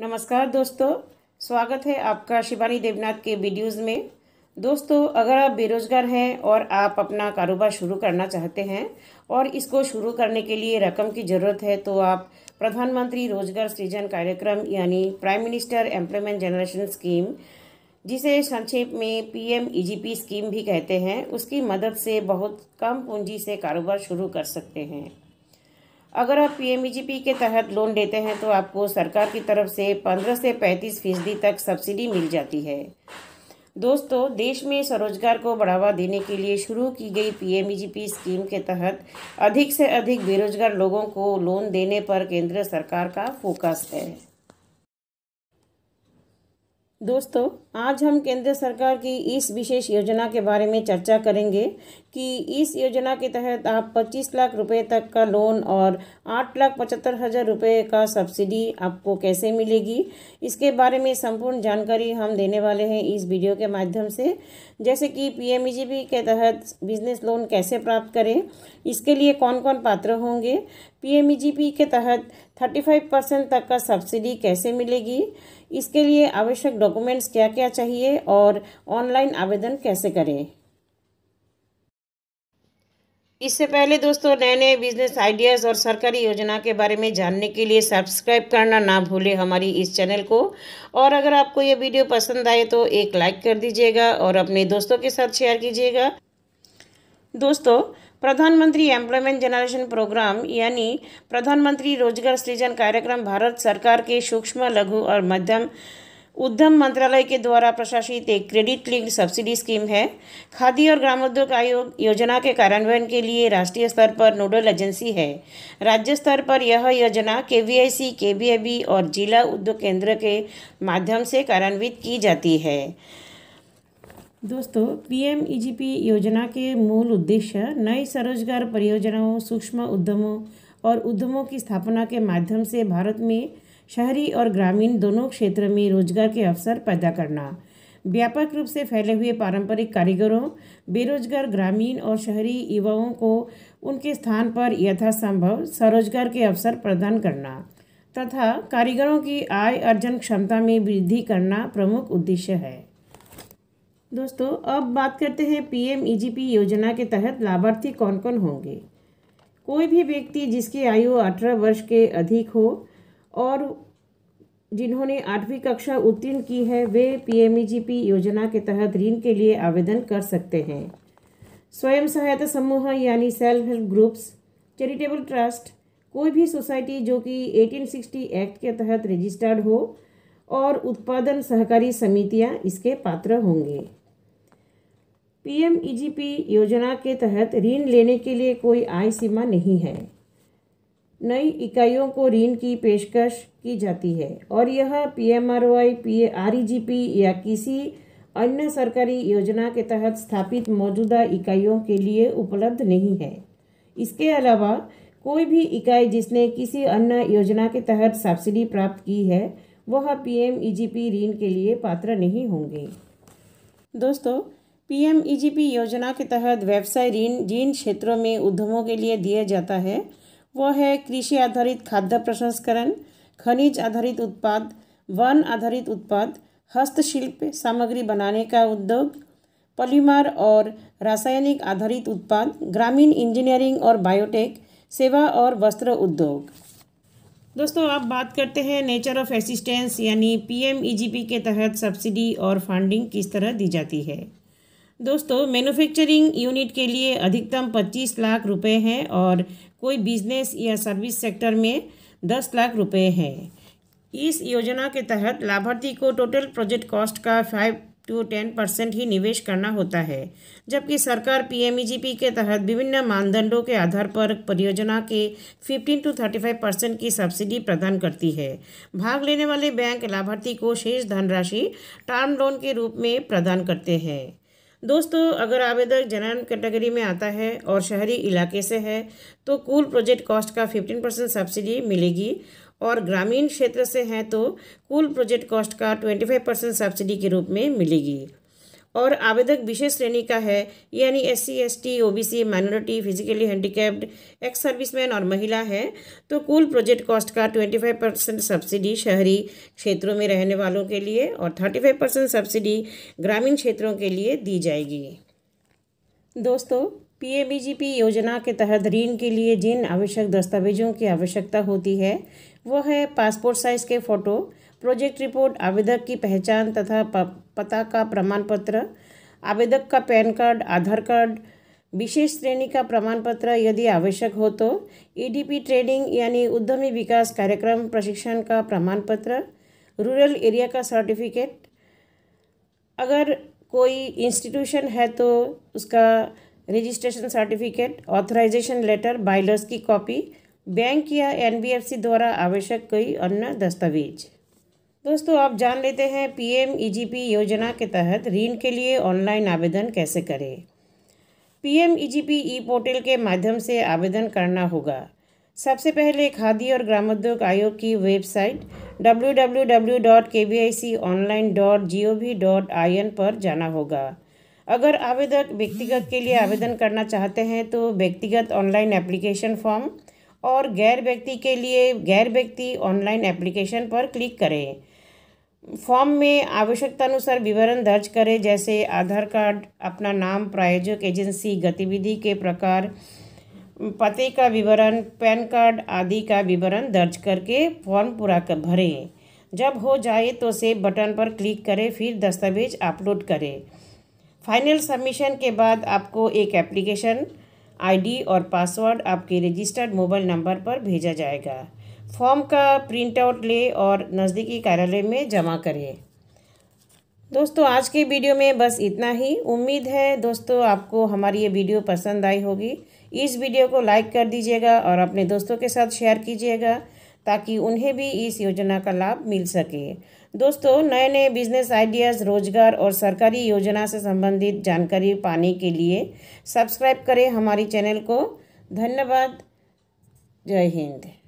नमस्कार दोस्तों स्वागत है आपका शिवानी देवनाथ के वीडियोस में दोस्तों अगर आप बेरोज़गार हैं और आप अपना कारोबार शुरू करना चाहते हैं और इसको शुरू करने के लिए रकम की ज़रूरत है तो आप प्रधानमंत्री रोजगार सृजन कार्यक्रम यानी prime minister employment generation scheme जिसे संक्षेप में पीएम ईजीपी स्कीम भी कहते हैं उसकी मदद से बहुत कम पूंजी से कारोबार शुरू कर सकते हैं अगर आप पीएमईजीपी e के तहत लोन लेते हैं तो आपको सरकार की तरफ से 15 से 35 फीसदी तक सब्सिडी मिल जाती है दोस्तों देश में स्वरोजगार को बढ़ावा देने के लिए शुरू की गई पीएमईजीपी स्कीम e के तहत अधिक से अधिक बेरोजगार लोगों को लोन देने पर केंद्र सरकार का फोकस है दोस्तों आज हम केंद्र सरकार की इस विशेष योजना के बारे में चर्चा करेंगे कि इस योजना के तहत आप 25 लाख रुपए तक का लोन और आठ लाख पचहत्तर हज़ार रुपये का सब्सिडी आपको कैसे मिलेगी इसके बारे में संपूर्ण जानकारी हम देने वाले हैं इस वीडियो के माध्यम से जैसे कि पीएमईजीबी e के तहत बिजनेस लोन कैसे प्राप्त करें इसके लिए कौन कौन पात्र होंगे पी e के तहत 35 परसेंट तक का सब्सिडी कैसे मिलेगी इसके लिए आवश्यक डॉक्यूमेंट्स क्या क्या चाहिए और ऑनलाइन आवेदन कैसे करें इससे पहले दोस्तों नए नए बिजनेस आइडियाज़ और सरकारी योजना के बारे में जानने के लिए सब्सक्राइब करना ना भूलें हमारी इस चैनल को और अगर आपको ये वीडियो पसंद आए तो एक लाइक कर दीजिएगा और अपने दोस्तों के साथ शेयर कीजिएगा दोस्तों प्रधानमंत्री एम्प्लॉयमेंट जनरेशन प्रोग्राम यानी प्रधानमंत्री रोजगार सृजन कार्यक्रम भारत सरकार के सूक्ष्म लघु और मध्यम उद्यम मंत्रालय के द्वारा प्रशासित एक क्रेडिट लिंक्ड सब्सिडी स्कीम है खादी और ग्रामोद्योग आयोग योजना के कार्यान्वयन के लिए राष्ट्रीय स्तर पर नोडल एजेंसी है राज्य स्तर पर यह योजना के वी आई सी के बी और जिला उद्योग केंद्र के माध्यम से कार्यान्वित की जाती है दोस्तों पीएम ईजीपी योजना के मूल उद्देश्य नई स्वरोजगार परियोजनाओं सूक्ष्म उद्यमों और उद्यमों की स्थापना के माध्यम से भारत में शहरी और ग्रामीण दोनों क्षेत्र में रोजगार के अवसर पैदा करना व्यापक रूप से फैले हुए पारंपरिक कारीगरों बेरोजगार ग्रामीण और शहरी युवाओं को उनके स्थान पर यथासंभव स्वरोजगार के अवसर प्रदान करना तथा कारीगरों की आय अर्जन क्षमता में वृद्धि करना प्रमुख उद्देश्य है दोस्तों अब बात करते हैं पीएम ईजीपी योजना के तहत लाभार्थी कौन कौन होंगे कोई भी व्यक्ति जिसकी आयु अठारह वर्ष के अधिक हो और जिन्होंने आठवीं कक्षा उत्तीर्ण की है वे पीएमईजीपी योजना के तहत ऋण के लिए आवेदन कर सकते हैं स्वयं सहायता समूह यानी self help groups charitable trust कोई भी सोसाइटी जो कि 1860 एक्ट के तहत रजिस्टर्ड हो और उत्पादन सहकारी समितियां इसके पात्र होंगे पीएमईजीपी योजना के तहत ऋण लेने के लिए कोई आय सीमा नहीं है नई इकाइयों को ऋण की पेशकश की जाती है और यह P M R Y P R E G P या किसी अन्य सरकारी योजना के तहत स्थापित मौजूदा इकाइयों के लिए उपलब्ध नहीं है इसके अलावा कोई भी इकाई जिसने किसी अन्य योजना के तहत सब्सिडी प्राप्त की है वह P M E G P ऋण के लिए पात्र नहीं होंगे दोस्तों P M E G P योजना के तहत व्यवसाय ऋण जिन क्षेत्रों में उद्यमों के लिए दिया जाता है वह है कृषि आधारित खाद्य प्रसंस्करण खनिज आधारित उत्पाद वन आधारित उत्पाद हस्तशिल्प सामग्री बनाने का उद्योग पॉलीमर और रासायनिक आधारित उत्पाद ग्रामीण इंजीनियरिंग और बायोटेक सेवा और वस्त्र उद्योग दोस्तों आप बात करते हैं नेचर ऑफ असिस्टेंस यानी पीएमईजीपी के तहत सब्सिडी और फंडिंग किस तरह दी जाती है दोस्तों मैन्युफैक्चरिंग यूनिट के लिए अधिकतम पच्चीस लाख रुपए हैं और कोई बिजनेस या सर्विस सेक्टर में दस लाख रुपए है इस योजना के तहत लाभार्थी को टोटल प्रोजेक्ट कॉस्ट का फाइव टू टेन परसेंट ही निवेश करना होता है जबकि सरकार पीएमईजीपी के तहत विभिन्न मानदंडों के आधार पर परियोजना के fifteen to thirty five percent की सब्सिडी प्रदान करती है भाग लेने वाले बैंक लाभार्थी को शेष धनराशि टर्म लोन के रूप में प्रदान करते हैं दोस्तों अगर आवेदक जनरल कैटेगरी में आता है और शहरी इलाके से है तो कुल प्रोजेक्ट कॉस्ट का फिफ्टीन परसेंट सब्सिडी मिलेगी और ग्रामीण क्षेत्र से है तो कुल प्रोजेक्ट कॉस्ट का ट्वेंटी फाइव परसेंट सब्सिडी के रूप में मिलेगी और आवेदक विशेष श्रेणी का है यानी S C S T O B C minority physically handicapped ex serviceman और महिला है तो कुल प्रोजेक्ट कॉस्ट का ट्वेंटी फाइव परसेंट सब्सिडी शहरी क्षेत्रों में रहने वालों के लिए और थर्टी फाइव परसेंट सब्सिडी ग्रामीण क्षेत्रों के लिए दी जाएगी दोस्तों पीएमबीजीपी योजना के तहत ऋण के लिए जिन आवश्यक दस्तावेजों की आवश्यकता होती है वह है पासपोर्ट साइज़ के फ़ोटो प्रोजेक्ट रिपोर्ट आवेदक की पहचान तथा पता का प्रमाण पत्र आवेदक का पैन कार्ड आधार कार्ड विशेष श्रेणी का प्रमाण पत्र यदि आवश्यक हो तो ईडीपी e ट्रेनिंग यानी उद्यमी विकास कार्यक्रम प्रशिक्षण का प्रमाण पत्र रूरल एरिया का सर्टिफिकेट अगर कोई इंस्टीट्यूशन है तो उसका registration certificate authorisation letter bylaws की कॉपी बैंक या एनबीएफसी द्वारा आवश्यक कोई अन्य दस्तावेज़ दोस्तों आप जान लेते हैं पीएम ईजीपी योजना के तहत ऋण के लिए ऑनलाइन आवेदन कैसे करें पीएम ईजीपी ई पोर्टल के माध्यम से आवेदन करना होगा सबसे पहले खादी और ग्रामोद्योग आयोग की वेबसाइट www.kbiconline.gov.in पर जाना होगा अगर आवेदक व्यक्तिगत के लिए आवेदन करना चाहते हैं तो व्यक्तिगत ऑनलाइन एप्लीकेशन फॉर्म और गैर व्यक्ति के लिए गैर व्यक्ति ऑनलाइन एप्लीकेशन पर क्लिक करें फॉर्म में आवश्यकतानुसार विवरण दर्ज करें जैसे आधार कार्ड अपना नाम प्रायोजक एजेंसी गतिविधि के प्रकार पते का विवरण पैन कार्ड आदि का विवरण दर्ज करके फॉर्म पूरा कर भरें जब हो जाए तो सेव बटन पर क्लिक करें फिर दस्तावेज अपलोड करें फाइनल सबमिशन के बाद आपको एक एप्लीकेशन आईडी और पासवर्ड आपके रजिस्टर्ड मोबाइल नंबर पर भेजा जाएगा फॉर्म का प्रिंट आउट ले और नज़दीकी कार्यालय में जमा करिए दोस्तों आज के वीडियो में बस इतना ही उम्मीद है दोस्तों आपको हमारी ये वीडियो पसंद आई होगी इस वीडियो को लाइक कर दीजिएगा और अपने दोस्तों के साथ शेयर कीजिएगा ताकि उन्हें भी इस योजना का लाभ मिल सके दोस्तों नए नए बिजनेस आइडियाज़ रोजगार और सरकारी योजना से संबंधित जानकारी पाने के लिए सब्सक्राइब करें हमारी चैनल को धन्यवाद जय हिंद